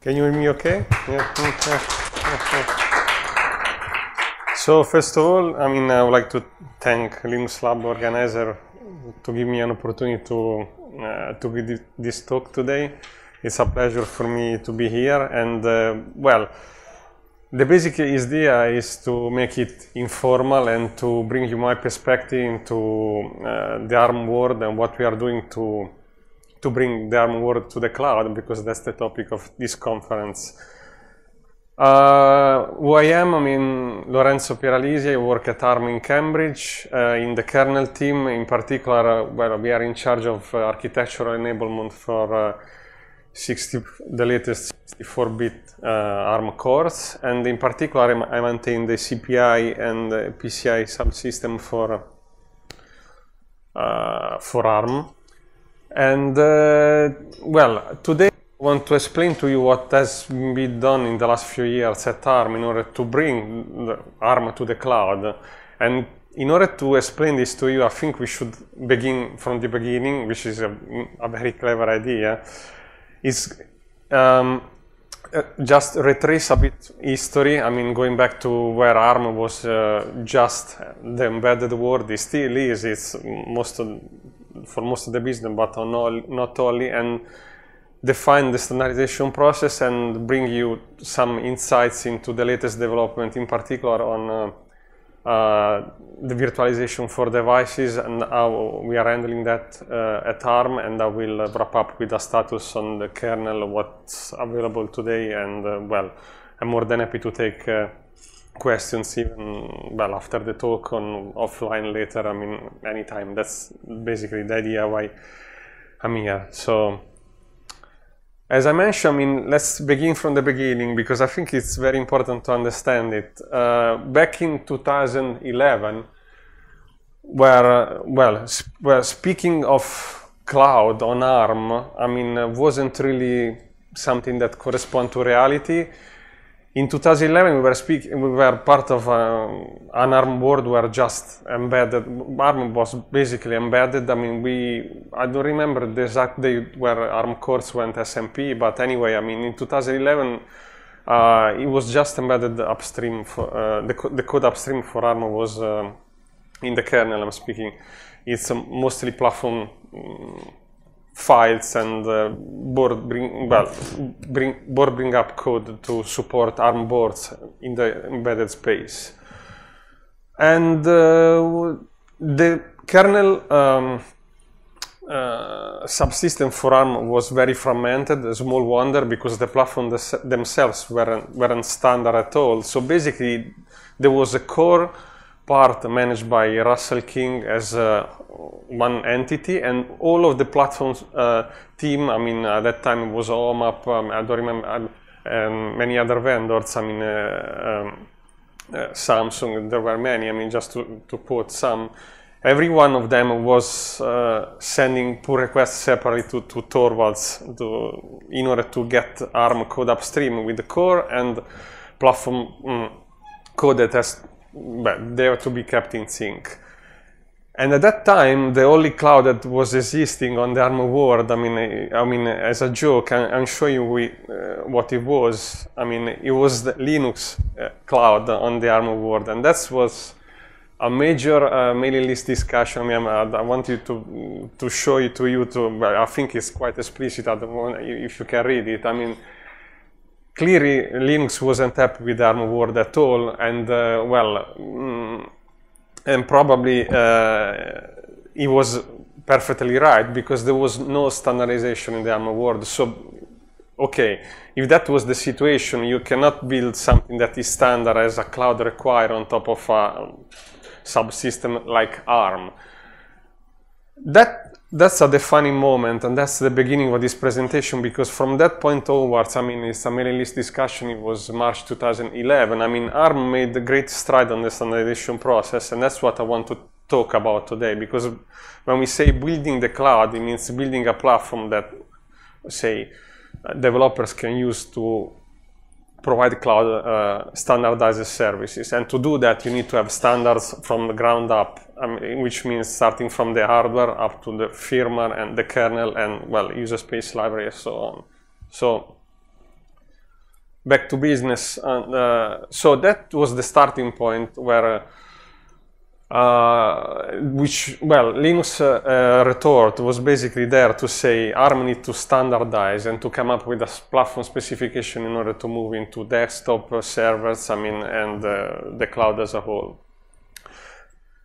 Can you hear me okay? Yeah. Okay. So first of all, I mean, I would like to thank Linux Lab organizer to give me an opportunity to uh, to give this talk today. It's a pleasure for me to be here, and uh, well, the basic idea is to make it informal and to bring you my perspective into uh, the ARM world and what we are doing to to bring the ARM world to the cloud because that's the topic of this conference. Uh, who I am, I mean, Lorenzo Piralis. I work at ARM in Cambridge, uh, in the kernel team in particular, uh, where we are in charge of uh, architectural enablement for uh, 60, the latest 64-bit uh, ARM cores, and in particular I maintain the CPI and the PCI subsystem for, uh, for ARM. And uh, well, today I want to explain to you what has been done in the last few years at ARM in order to bring ARM to the cloud. And in order to explain this to you, I think we should begin from the beginning, which is a, a very clever idea. Is um, uh, just retrace a bit history. I mean, going back to where ARM was uh, just the embedded world, it still is. It's most for most of the business, but all, not only, and define the standardization process and bring you some insights into the latest development, in particular on uh, uh, the virtualization for devices and how we are handling that uh, at ARM. And I will wrap up with a status on the kernel, what's available today, and uh, well, I'm more than happy to take uh, questions even well after the talk on offline later i mean anytime that's basically the idea why i'm here so as i mentioned i mean let's begin from the beginning because i think it's very important to understand it uh, back in 2011 where well sp well speaking of cloud on arm i mean wasn't really something that correspond to reality in 2011 we were we were part of um, an ARM board were just embedded ARM was basically embedded I mean we I don't remember the exact date where ARM cores went SMP but anyway I mean in 2011 uh, it was just embedded upstream for, uh, the, co the code upstream for ARM was uh, in the kernel I'm speaking it's mostly platform um, files and uh, board bring well bring board bring up code to support ARM boards in the embedded space. And uh, the kernel um, uh, subsystem for ARM was very fragmented. Small wonder because the platform themselves weren't, weren't standard at all. So basically, there was a core part managed by Russell King as uh, one entity, and all of the platforms uh, team. I mean, at that time it was OMAP. Um, I don't remember um, um many other vendors. I mean, uh, um, uh, Samsung. There were many. I mean, just to, to quote some, every one of them was uh, sending pull requests separately to, to Torvalds to, in order to get ARM code upstream with the core and platform. Mm, code that has but they are to be kept in sync. And at that time, the only cloud that was existing on the ARM world, I mean, I, mean, as a joke, I, am showing you we, uh, what it was. I mean, it was the Linux uh, cloud on the ARM world, and that was a major uh, mailing list discussion. I, mean, I, I want you to to show it to you. To I think it's quite explicit at the moment if you can read it. I mean, clearly Linux wasn't happy with ARM world at all, and uh, well, mm, and probably uh, he was perfectly right because there was no standardization in the ARM world. So, okay, if that was the situation, you cannot build something that is standard as a cloud required on top of a subsystem like ARM. That that's a defining moment and that's the beginning of this presentation because from that point onwards, I mean, it's a mailing list discussion, it was March 2011. I mean, ARM made a great stride on the standardization process and that's what I want to talk about today because when we say building the cloud, it means building a platform that, say, uh, developers can use to provide cloud uh, standardized services. And to do that, you need to have standards from the ground up, um, which means starting from the hardware up to the firmware and the kernel and, well, user space library and so on. So back to business. And, uh, so that was the starting point where uh, uh, which, well, Linux uh, uh, retort was basically there to say ARM needs to standardize and to come up with a platform specification in order to move into desktop uh, servers, I mean, and uh, the cloud as a whole.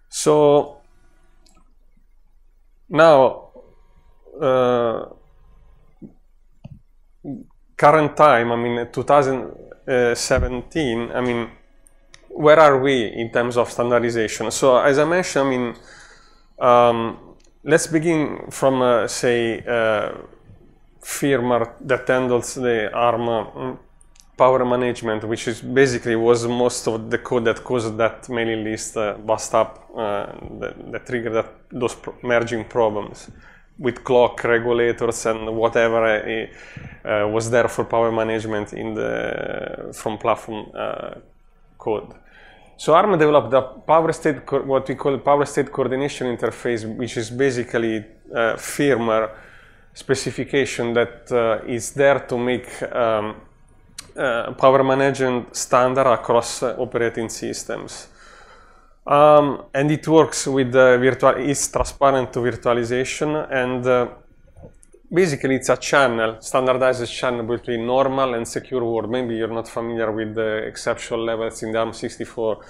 So now, uh, current time, I mean, 2017, I mean, where are we in terms of standardization? So as I mentioned, I mean, um, let's begin from, uh, say, uh, that handles the ARM um, power management, which is basically was most of the code that caused that mailing list uh, bust up, uh, that, that triggered that, those merging problems with clock regulators and whatever uh, eh, uh, was there for power management in the from platform uh, code. So ARM developed the power state, what we call power state coordination interface, which is basically uh, firmware specification that uh, is there to make um, uh, power management standard across uh, operating systems. Um, and it works with virtual, it's transparent to virtualization and uh, basically it's a channel, standardized channel between normal and secure world. Maybe you're not familiar with the exceptional levels in the ARM64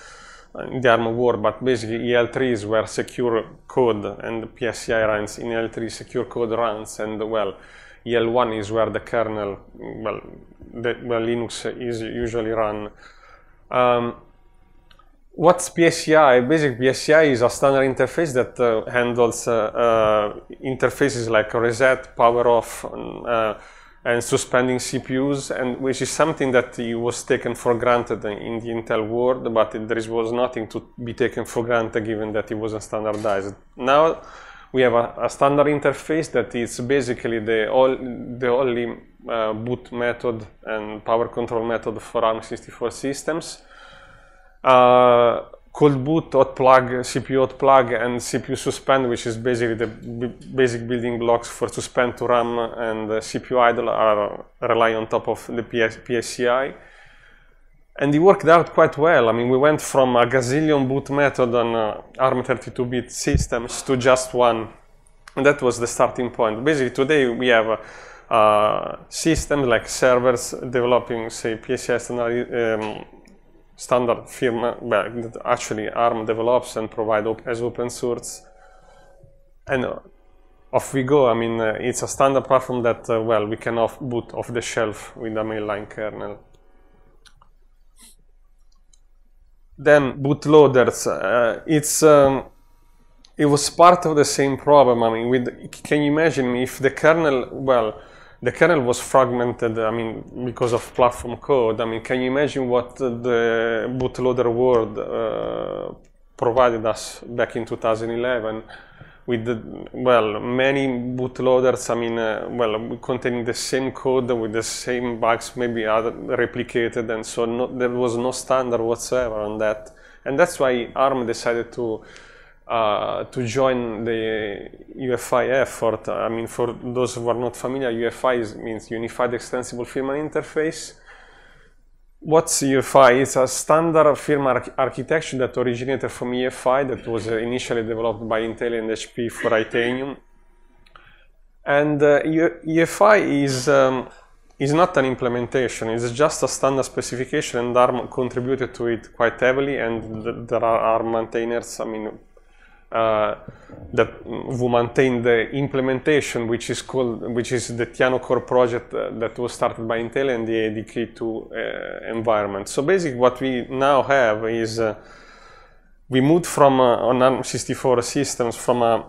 in the ARM world, but basically EL3 is where secure code and PSCI runs. In EL3, secure code runs, and well, EL1 is where the kernel, well, the, Linux is usually run. Um, What's PCI? Basic PCI is a standard interface that uh, handles uh, uh interfaces like reset, power off, and, uh, and suspending CPUs, and which is something that was taken for granted in the Intel world, but it, there was nothing to be taken for granted given that it wasn't standardized. Now we have a, a standard interface that is basically the, all, the only uh, boot method and power control method for ARM64 systems uh, cold boot plug, CPU plug, and CPU suspend, which is basically the basic building blocks for suspend to RAM and uh, CPU idle are rely on top of the PS PSCI. And it worked out quite well. I mean, we went from a gazillion boot method on uh, ARM 32-bit systems to just one. And that was the starting point. Basically, today we have a uh, systems like servers developing, say, PCI and, um, standard firmware that actually ARM develops and provide op as open source. And uh, off we go. I mean, uh, it's a standard platform that, uh, well, we can off boot off the shelf with a mainline kernel. Then bootloaders. Uh, it's um, it was part of the same problem. I mean, with can you imagine if the kernel, well, the kernel was fragmented, I mean, because of platform code. I mean, can you imagine what the bootloader world uh, provided us back in 2011 with, the, well, many bootloaders, I mean, uh, well, containing the same code with the same bugs, maybe replicated, and so no, there was no standard whatsoever on that. And that's why ARM decided to uh, to join the UFI effort. I mean, for those who are not familiar, UFI means Unified Extensible Firmware Interface. What's UFI? It's a standard firmware arch architecture that originated from EFI that was uh, initially developed by Intel and HP for Itanium. And uh, EFI is, um, is not an implementation, it's just a standard specification and ARM contributed to it quite heavily and th there are ARM maintainers, I mean, uh, that who maintain the implementation, which is called, which is the Tiano Core project uh, that was started by Intel and the ADK2 uh, environment. So basically, what we now have is we moved from on ARM64 systems from a,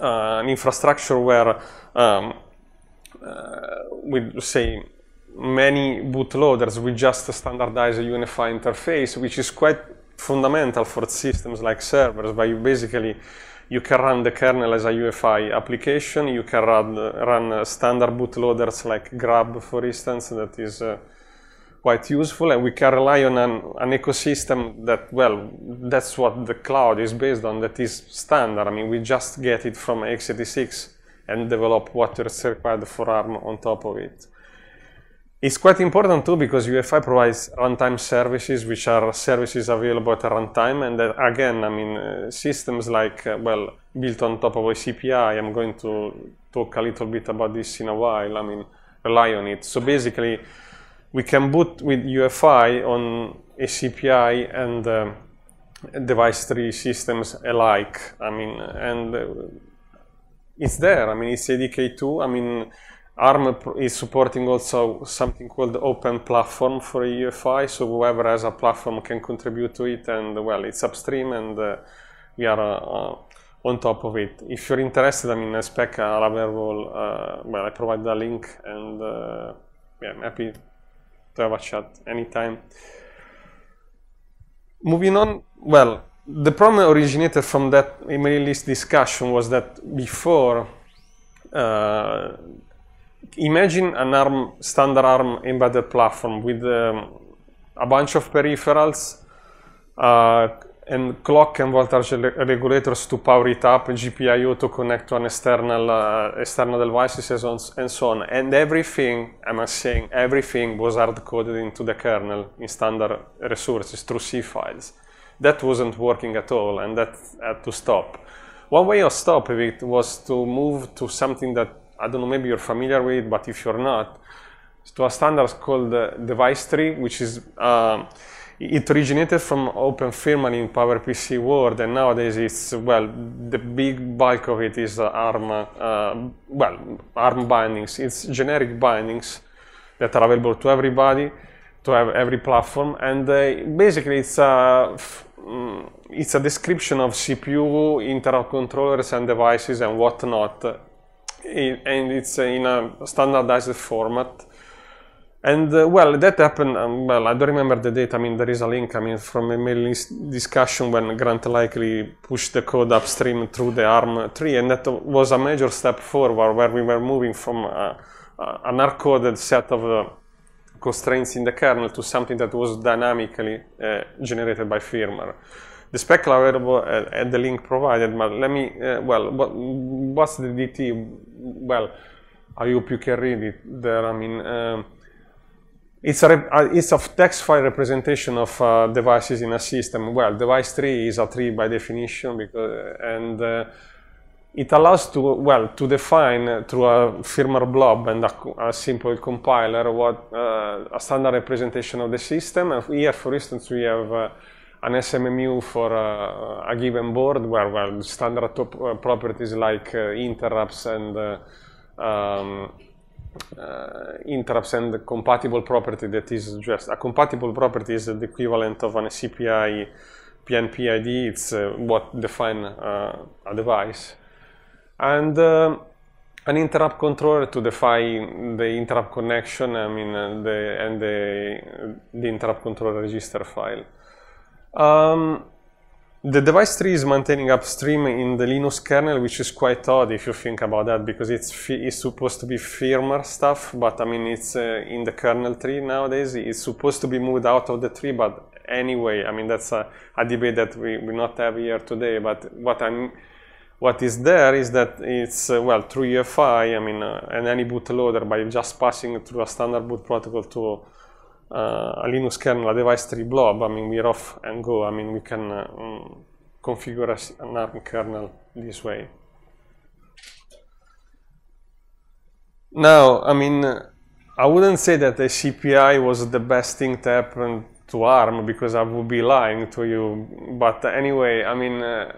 an infrastructure where um, with say many bootloaders we just standardize a unified interface, which is quite fundamental for systems like servers, where you basically you can run the kernel as a UEFI application. You can run, run uh, standard bootloaders like Grub, for instance, that is uh, quite useful. And we can rely on an, an, ecosystem that, well, that's what the cloud is based on, that is standard. I mean, we just get it from x86 and develop what is required for ARM on top of it. It's quite important too because UEFI provides runtime services, which are services available at runtime. And uh, again, I mean, uh, systems like, uh, well, built on top of a CPI, I'm going to talk a little bit about this in a while, I mean, rely on it. So basically, we can boot with UEFI on a CPI and um, device tree systems alike. I mean, and uh, it's there. I mean, it's ADK2. I mean, ARM is supporting also something called open platform for UEFI, so whoever has a platform can contribute to it, and well, it's upstream, and uh, we are uh, on top of it. If you're interested, I mean, I spec a available, uh, well, I provide the link, and uh, yeah, I'm happy to have a chat anytime. Moving on, well, the problem originated from that email list discussion was that before uh, imagine an ARM, standard ARM embedded platform with um, a bunch of peripherals uh, and clock and voltage regulators to power it up, GPIO to connect to an external uh, external devices and so on. And everything, I'm saying, everything was hard coded into the kernel in standard resources through C files. That wasn't working at all, and that had to stop. One way of stopping it was to move to something that I don't know, maybe you're familiar with it, but if you're not, it's to a standard called uh, device tree, which is, uh, it originated from Open Firmware in PowerPC world, and nowadays it's, well, the big bulk of it is uh, ARM, uh, well, ARM bindings. It's generic bindings that are available to everybody, to have every platform, and uh, basically it's a, mm, it's a description of CPU, internal controllers and devices and whatnot it, and it's in a standardized format. And uh, well, that happened. Um, well, I don't remember the date. I mean, there is a link. I mean, from a mailing discussion when Grant likely pushed the code upstream through the ARM tree, and that was a major step forward where we were moving from an hard-coded set of uh, constraints in the kernel to something that was dynamically uh, generated by firmware the spec available at, the link provided, but let me, uh, well, what, what's the DT? Well, I hope you can read it there. I mean, um, it's, a uh, it's a text file representation of uh, devices in a system. Well, device tree is a tree by definition, because, and uh, it allows to, well, to define through a firmware blob and a, a simple compiler what uh, a standard representation of the system. And here, for instance, we have uh, an SMMU for uh, a given board where well, standard top uh, properties like uh, interrupts and um, uh, interrupts and the compatible property that is just a compatible property is the equivalent of an CPI PNP ID. It's uh, what define uh, a device, and an interrupt controller to define the interrupt connection. I mean the and the the interrupt controller register file. Um, the device tree is maintaining upstream in the Linux kernel, which is quite odd if you think about that, because it's, it's supposed to be firmware stuff, but I mean, it's uh, in the kernel tree nowadays. It's supposed to be moved out of the tree, but anyway, I mean, that's a, a debate that we we not have here today, but what I'm what is there is that it's, uh, well, through EFI, I mean, uh, and any bootloader by just passing through a standard boot protocol to uh, a Linux kernel, a device-tree blob, I mean, we're off and go. I mean, we can um, configure an ARM kernel this way. Now, I mean, I wouldn't say that the CPI was the best thing to happen to ARM because I would be lying to you. But anyway, I mean, uh,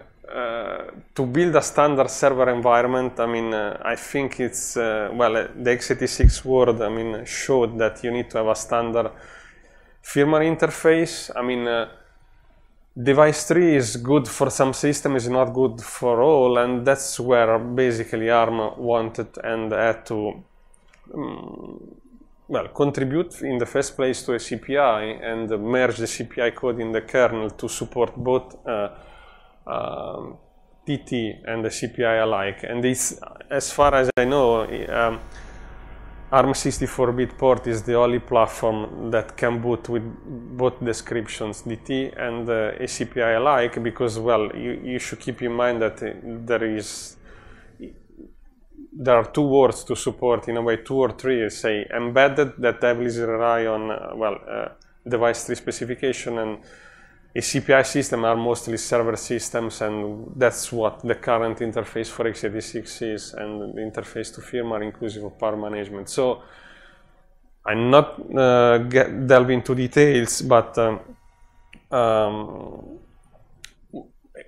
to build a standard server environment, I mean, uh, I think it's, uh, well, uh, the x86 world, I mean, showed that you need to have a standard firmware interface. I mean, uh, device tree is good for some systems, is not good for all, and that's where basically ARM wanted and had to, um, well, contribute in the first place to a CPI and merge the CPI code in the kernel to support both uh, um, TT and the CPI alike. And this, as far as I know, um, ARM 64-bit port is the only platform that can boot with both descriptions, DT and uh, ACPI alike, because, well, you, you should keep in mind that uh, there is there are two words to support in a way, two or three, say embedded that heavily rely on, uh, well, uh, device tree specification and a CPI system are mostly server systems, and that's what the current interface for x86 is, and the interface to firmware inclusive of power management. So I'm not uh, delve into details, but um, um,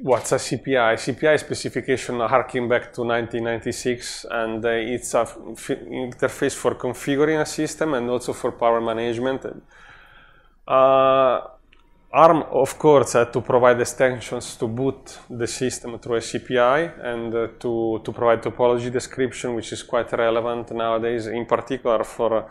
what's a CPI? CPI specification harking back to 1996, and uh, it's an interface for configuring a system and also for power management. Uh, ARM, of course, had to provide extensions to boot the system through a CPI and uh, to, to provide topology description, which is quite relevant nowadays, in particular for,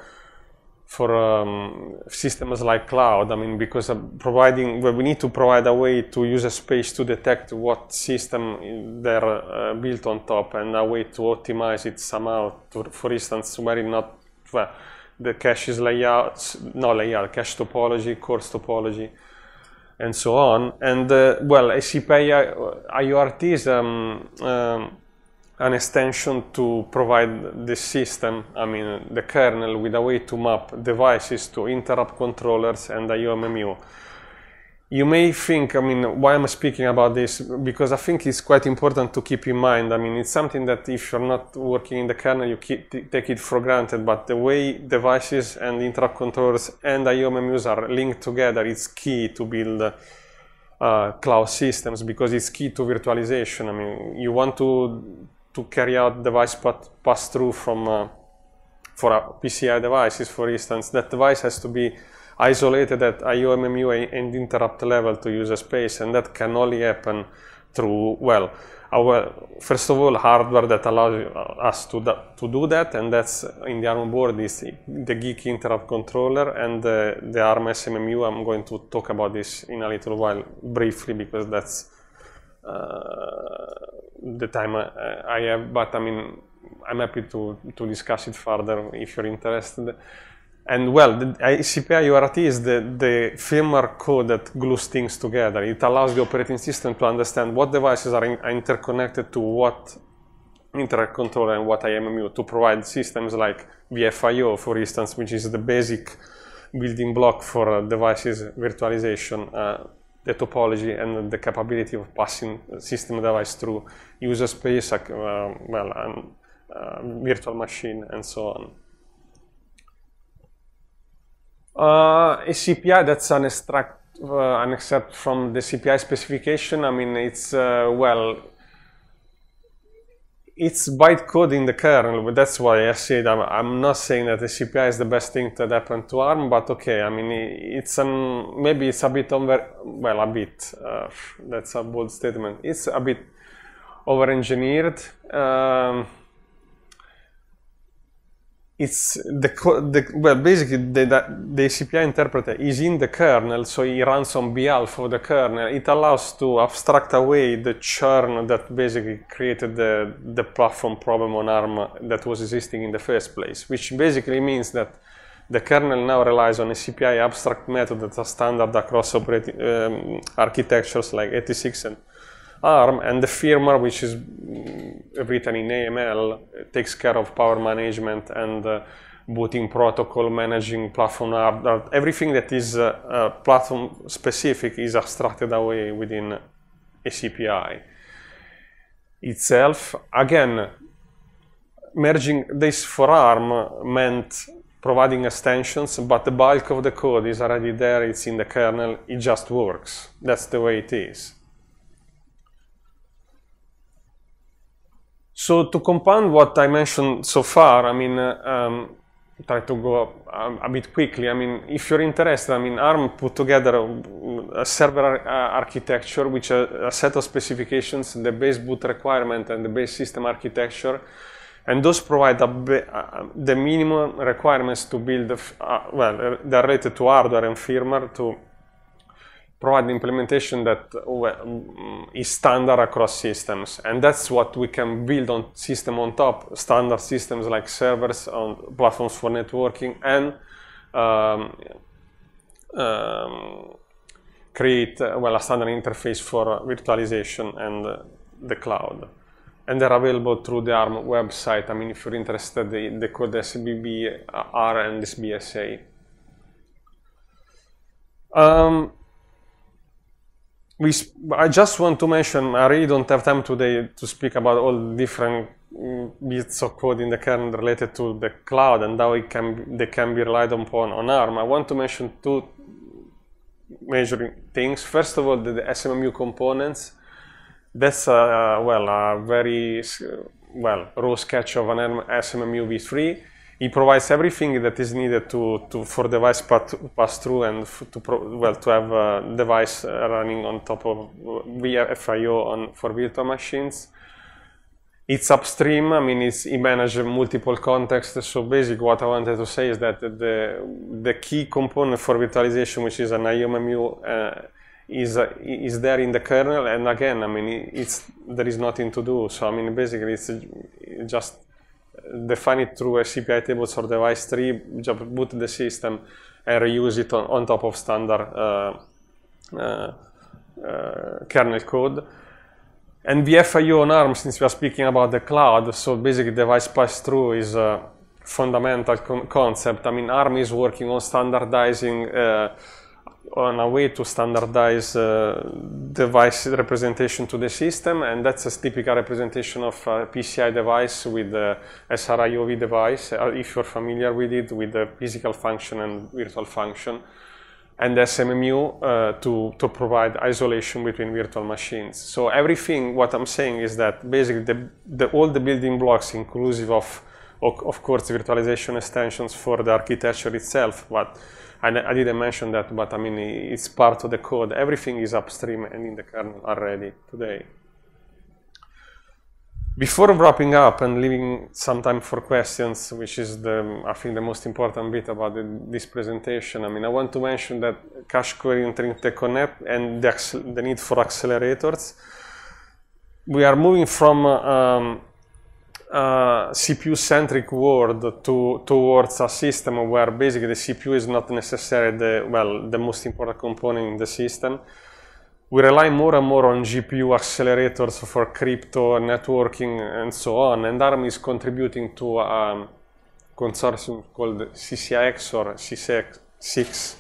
for um, systems like cloud. I mean, because uh, providing, well, we need to provide a way to use a space to detect what system they're uh, built on top and a way to optimize it somehow, to, for instance, where it not, well, the cache is layout, no layout, cache topology, course topology and so on. And uh, well, ACPI IORT is um, um, an extension to provide the system, I mean the kernel, with a way to map devices to interrupt controllers and IOMMU you may think, I mean, why am I speaking about this? Because I think it's quite important to keep in mind. I mean, it's something that if you're not working in the kernel, you keep, take it for granted. But the way devices and interrupt controllers and IO are linked together, it's key to build uh, cloud systems because it's key to virtualization. I mean, you want to to carry out device pass through from uh, for PCI devices, for instance. That device has to be isolated at IO, MMU, and interrupt level to user space, and that can only happen through, well, our, first of all, hardware that allows us to, to do that, and that's in the ARM board is the Geek Interrupt Controller and the, the ARM SMMU. I'm going to talk about this in a little while briefly because that's uh, the time I, I have, but I mean, I'm happy to, to discuss it further if you're interested. And well, the ACPI URT is the, the firmware code that glues things together. It allows the operating system to understand what devices are, in, are interconnected to what internet controller and what IMMU to provide systems like VFIO, for instance, which is the basic building block for uh, devices virtualization, uh, the topology and the capability of passing system device through user space, uh, well, uh, virtual machine and so on. Uh, a CPI that's an extract, uh, an excerpt from the CPI specification. I mean, it's uh, well, it's bytecode in the kernel, but that's why I said I'm, I'm, not saying that the CPI is the best thing that happened to ARM, but okay, I mean, it's maybe it's a bit over, well, a bit, uh, that's a bold statement. It's a bit over engineered. Um, it's the, the well basically the, the, C P I interpreter is in the kernel, so it runs on behalf of the kernel. It allows to abstract away the churn that basically created the the platform problem on ARM that was existing in the first place, which basically means that the kernel now relies on a CPI abstract method that a standard across operating um, architectures like 86 and ARM and the firmware, which is mm, written in AML, takes care of power management and uh, booting protocol, managing platform hardware. Everything that is uh, uh, platform specific is abstracted away within a CPI itself. Again, merging this for ARM meant providing extensions, but the bulk of the code is already there, it's in the kernel, it just works. That's the way it is. So to compound what I mentioned so far, I mean, um, try to go a, um, a, bit quickly. I mean, if you're interested, I mean, ARM put together a, a server uh, architecture, which a, uh, a set of specifications, the base boot requirement and the base system architecture, and those provide uh, the minimum requirements to build, uh, well, uh, they're related to hardware and firmware to provide implementation that mm, mm, is standard across systems. And that's what we can build on system on top, standard systems like servers on platforms for networking and um, um, create uh, well a standard interface for virtualization and uh, the cloud. And they're available through the ARM website. I mean, if you're interested, they, they code SBB, uh, R, and this Um, we I just want to mention, I really don't have time today to speak about all different mm, bits of code in the kernel related to the cloud and how it can they can be relied upon on ARM. I want to mention two major things. First of all, the, the SMMU components. That's a, well a very well raw sketch of an SMMU v3 it provides everything that is needed to, to for device to pass through and to pro, well to have a device running on top of uh, FIO on for virtual machines. It's upstream. I mean, it's it manages multiple contexts. So basically, what I wanted to say is that the the key component for virtualization, which is an IOMMU. Uh, is uh, is there in the kernel and again i mean it's there is nothing to do so i mean basically it's uh, just define it through a CPI table or device tree, just boot the system and reuse it on, on top of standard uh, uh, uh, kernel code. And VFIU on ARM, since we are speaking about the cloud, so basically device pass-through is a fundamental con concept. I mean, ARM is working on standardizing on a way to standardize uh, device representation to the system, and that's a typical representation of a PCI device with the SRIOV device, uh, if you're familiar with it, with the physical function and virtual function, and SMMU uh, to, to provide isolation between virtual machines. So everything, what I'm saying is that basically the, the, all the building blocks inclusive of, of, of course, virtualization extensions for the architecture itself, but and I didn't mention that, but I mean, it's part of the code. Everything is upstream and in the kernel already today. Before wrapping up and leaving some time for questions, which is the, I think, the most important bit about the, this presentation, I mean, I want to mention that cache query and interconnect and the, the need for accelerators. We are moving from um, uh, CPU-centric world to, towards a system where basically the CPU is not necessarily the, well, the most important component in the system. We rely more and more on GPU accelerators for crypto, networking, and so on. And ARM is contributing to a consortium called CCIX or CCX6,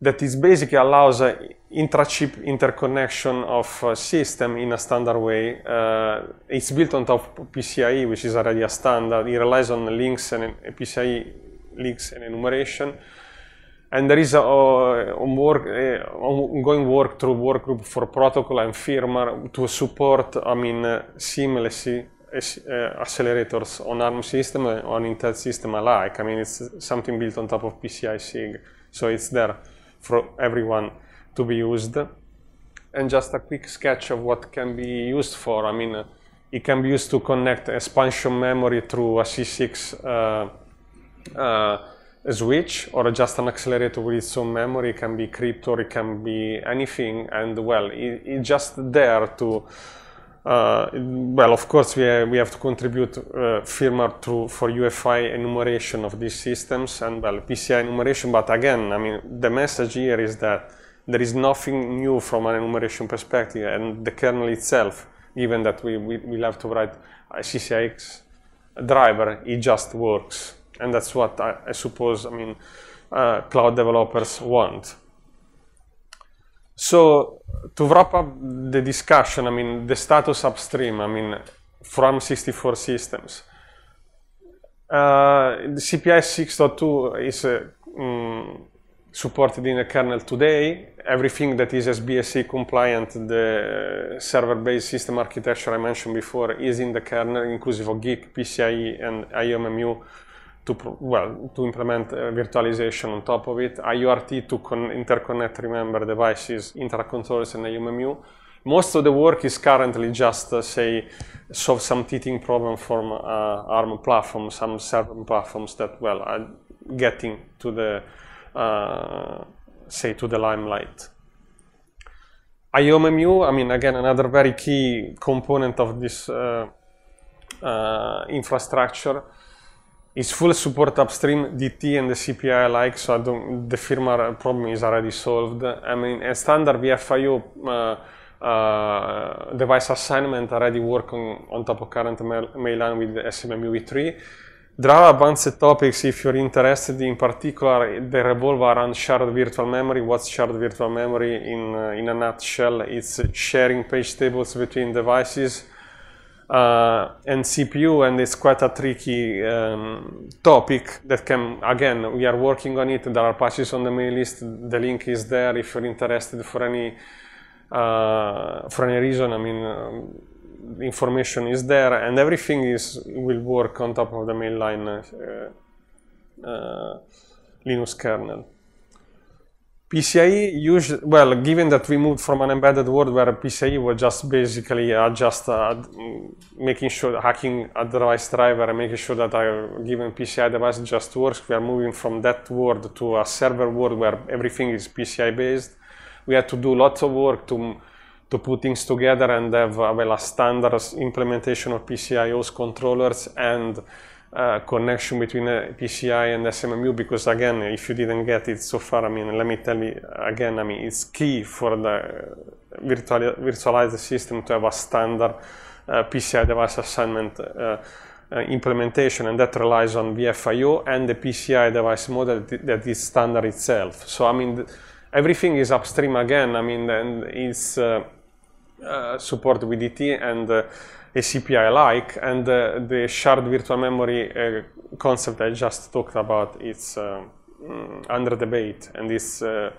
that is basically allows uh, intra-chip interconnection of uh, system in a standard way. Uh, it's built on top of PCIe, which is already a standard. It relies on links and PCIe links and enumeration. And there is a, uh, work, through ongoing work through workgroup for protocol and firmware to support, I mean, uh, seamlessly uh, uh, accelerators on ARM system and on Intel system alike. I mean, it's something built on top of PCI SIG, so it's there for everyone to be used. And just a quick sketch of what can be used for. I mean, it can be used to connect expansion memory through a C6 uh, uh, switch or just an accelerator with its own memory. It can be crypto, it can be anything. And well, it's it just there to uh, well, of course, we, have, we have to contribute uh, firmware to, for UFI enumeration of these systems and well, PCI enumeration. But again, I mean, the message here is that there is nothing new from an enumeration perspective, and the kernel itself, given that we, we will have to write a CCIX driver, it just works, and that's what I, I suppose. I mean, uh, cloud developers want. So to wrap up the discussion, I mean, the status upstream, I mean, from 64 systems. Uh, the CPI 6.2 is uh, mm, supported in the kernel today. Everything that is SBSE compliant, the server-based system architecture I mentioned before, is in the kernel, inclusive of Git, PCIe, and IMMU to well to implement uh, virtualization on top of it, IURT to interconnect, remember, devices, intercontrollers, and IOMMU. Most of the work is currently just uh, say solve some teething problem from uh, ARM platform, some certain platforms that well are getting to the uh, say to the limelight. IOMMU, I mean, again, another very key component of this uh, uh infrastructure it's full support upstream DT and the CPI alike, so the firmware problem is already solved. I mean, a standard VFIO uh, uh, device assignment already working on, top of current mainline with the SMMUV3. There are a bunch of topics if you're interested. In particular, they revolve around shared virtual memory. What's shared virtual memory in, uh, in a nutshell? It's sharing page tables between devices, uh, and CPU, and it's quite a tricky um, topic that can, again, we are working on it. There are patches on the mail list. The link is there if you're interested for any uh, for any reason. I mean, um, information is there, and everything is will work on top of the mainline uh, uh, Linux kernel. PCIe, usually, well, given that we moved from an embedded world where PCIe was just basically uh, just uh, making sure hacking a device driver and making sure that a given PCI device just works, we are moving from that world to a server world where everything is PCI based. We had to do lots of work to to put things together and have uh, well a standard implementation of PCIOs controllers and uh, connection between uh, PCI and SMMU because again, if you didn't get it so far, I mean, let me tell you again, I mean, it's key for the virtual, virtualized system to have a standard uh, PCI device assignment uh, uh, implementation, and that relies on VFIO and the PCI device model that is standard itself. So, I mean, everything is upstream again. I mean, and it's supported with DT and a CPI and the shared virtual memory uh, concept I just talked about is uh, mm, under debate, and is uh,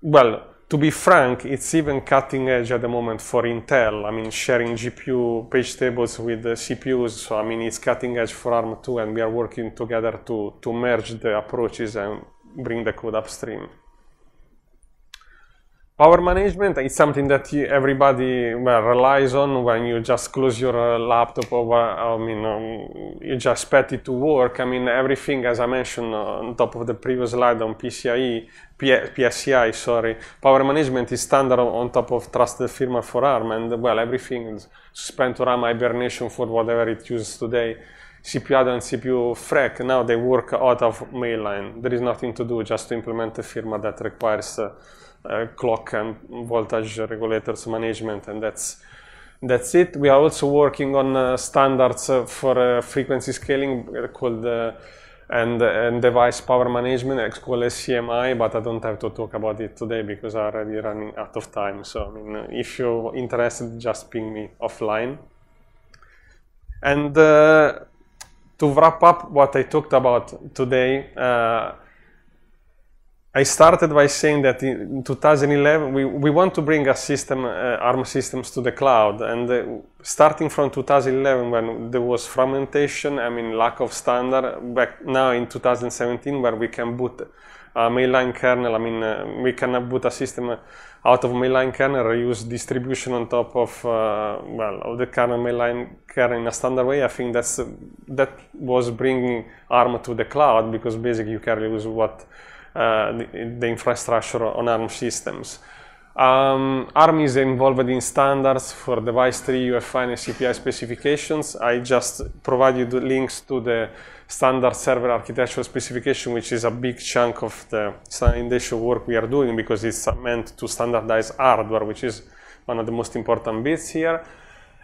well, to be frank, it's even cutting edge at the moment for Intel. I mean, sharing GPU page tables with the CPUs. So, I mean, it's cutting edge for ARM too, and we are working together to, to merge the approaches and bring the code upstream. Power management is something that you, everybody well, relies on when you just close your uh, laptop or uh, I mean um, you just expect it to work. I mean everything as I mentioned uh, on top of the previous slide on PCIe, P- PSCI, sorry, power management is standard on top of trusted firmware for ARM and well everything is spent to RAM hibernation for whatever it uses today. CPU and CPU FREC, now they work out of mainline. There is nothing to do, just to implement the firmware that requires uh, clock and voltage regulators management, and that's that's it. We are also working on uh, standards uh, for uh, frequency scaling uh, called uh, and and device power management. It's called SCMI, but I don't have to talk about it today because I'm already running out of time. So I mean, if you're interested, just ping me offline. And to wrap up what I talked about today I started by saying that in 2011 we, we want to bring a system, uh, ARM systems to the cloud. And uh, starting from 2011 when there was fragmentation, I mean lack of standard, back now in 2017 where we can boot a mainline kernel, I mean uh, we can boot a system out of mainline kernel, reuse distribution on top of, uh, well, of the kernel mainline kernel in a standard way. I think that's, that was bringing ARM to the cloud because basically you can use what uh, the, the, infrastructure on ARM systems. Um, ARM is involved in standards for device tree, UFI, and CPI specifications. I just provided links to the standard server architecture specification, which is a big chunk of the initial work we are doing because it's meant to standardize hardware, which is one of the most important bits here.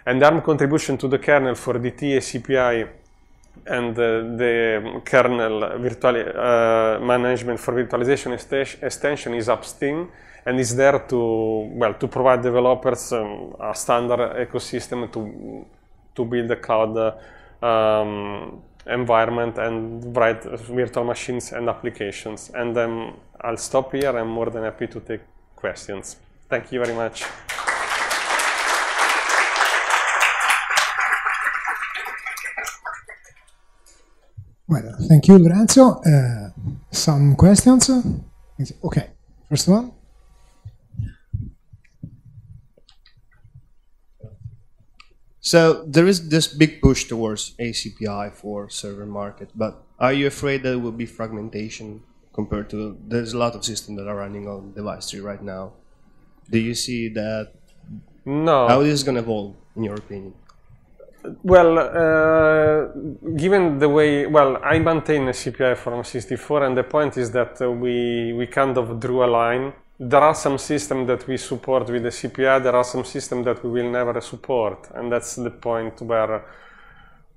And ARM contribution to the kernel for DT, CPI, and the kernel virtual, uh, management for virtualization extension is upstream and is there to well to provide developers um, a standard ecosystem to to build a cloud um, environment and write virtual machines and applications. And um, I'll stop here. I'm more than happy to take questions. Thank you very much. Well, thank you, Lorenzo. Uh, some questions? Okay, first one. So there is this big push towards ACPI for server market, but are you afraid that will be fragmentation compared to there's a lot of systems that are running on device tree right now? Do you see that? No. How is this going to evolve, in your opinion? Well, uh, given the way, well, I maintain a CPI from 64, and the point is that uh, we we kind of drew a line. There are some systems that we support with the CPI. There are some systems that we will never support, and that's the point where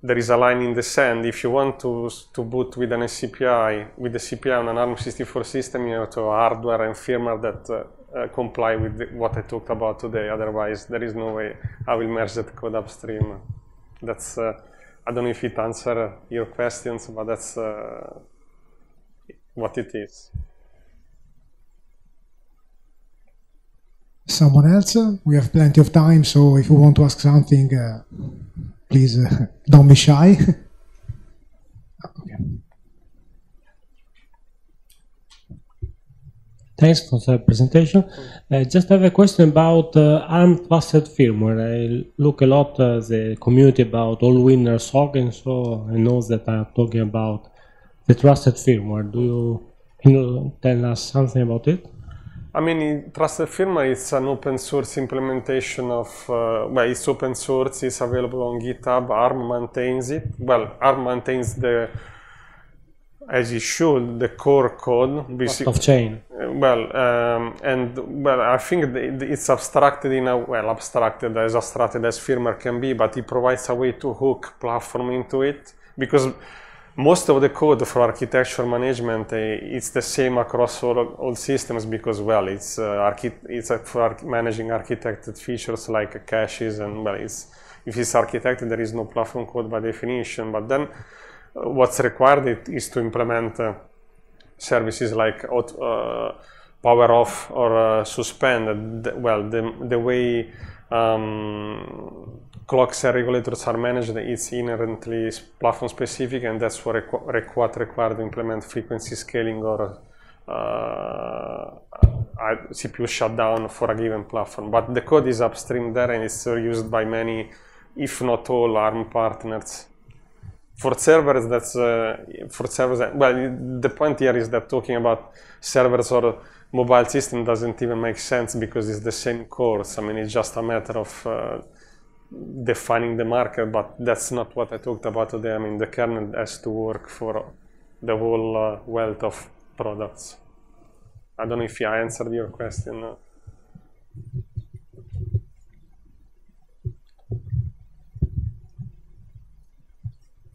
there is a line in the sand. If you want to to boot with an CPI with the CPI on an ARM64 system, you have to hardware and firmware that. Uh, uh, comply with the, what I talked about today. Otherwise, there is no way I will merge that code upstream that's uh, I don't know if it answers your questions, but that's uh, what it is. Someone else? We have plenty of time, so if you want to ask something, uh, please don't be shy. Thanks for the presentation. I mm-hmm. uh, just have a question about uh, untrusted firmware. I look a lot uh, the community about all winner SOC and so I know that I'm talking about the trusted firmware. Do you, you tell us something about it? I mean, trusted firmware is an open source implementation of, uh, well, it's open source, it's available on GitHub, ARM maintains it. Well, ARM maintains the as it should, the core code. of chain. Well, um, and well, I think it's abstracted in a well, abstracted as abstracted as firmware can be, but it provides a way to hook platform into it because most of the code for architecture management uh, it's the same across all, all systems because well it's uh, it's uh, for arch managing architected features like caches and well it's if it's architected there is no platform code by definition but then what's required is to implement uh, services like uh, power off or uh, suspend. Well, the, the way um, clocks and regulators are managed, it's inherently platform specific, and that's what requ required to implement frequency scaling or uh, CPU shutdown for a given platform. But the code is upstream there, and it's used by many, if not all, ARM partners for servers, that's uh, for servers. Well, the point here is that talking about servers or mobile system doesn't even make sense because it's the same course. I mean, it's just a matter of uh, defining the market, but that's not what I talked about today. I mean, the kernel has to work for the whole uh, wealth of products. I don't know if I answered your question. Uh.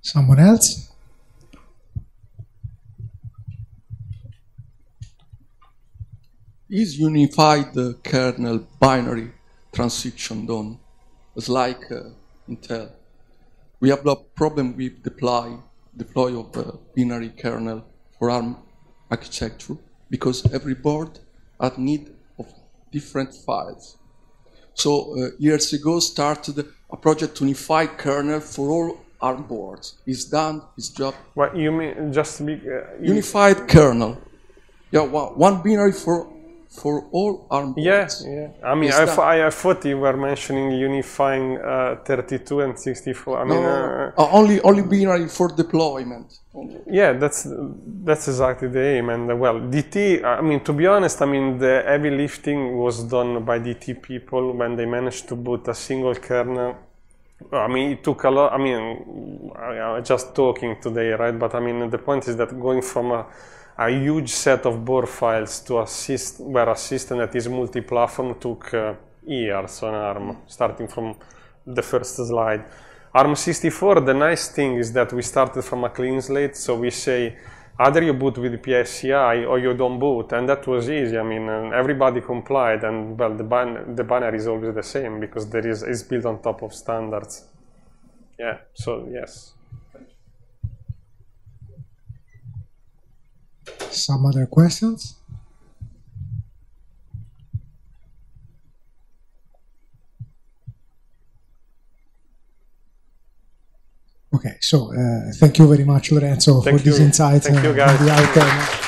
Someone else? Is unified uh, kernel binary transition done? It's like uh, Intel. We have a problem with deploy, deploy of uh, binary kernel for ARM architecture because every board had need of different files. So uh, years ago started a project to unify kernel for all ARM boards. It's done its job. What you mean? Just be, uh, unified kernel. Yeah, one binary for for all ARM boards. Yeah, yeah. I mean, I, I, I, thought you were mentioning unifying uh, 32 and 64. I no, mean, uh, uh, only only binary for deployment. Yeah, that's that's exactly the aim. And uh, well, DT. Uh, I mean, to be honest, I mean the heavy lifting was done by DT people when they managed to boot a single kernel I mean, it took a lot. I mean, I, I just talking today, right? But I mean, the point is that going from a, a huge set of Bor files to assist where a system that is multi-platform took uh, years on ARM, starting from the first slide. ARM64, the nice thing is that we started from a clean slate, so we say either you boot with PSCI or you don't boot, and that was easy. I mean, everybody complied, and well, the, ban the banner is always the same because there is is built on top of standards. Yeah. So yes. Some other questions? Okay, so uh, thank you very much, Lorenzo, thank for you. this insight. Thank you, guys.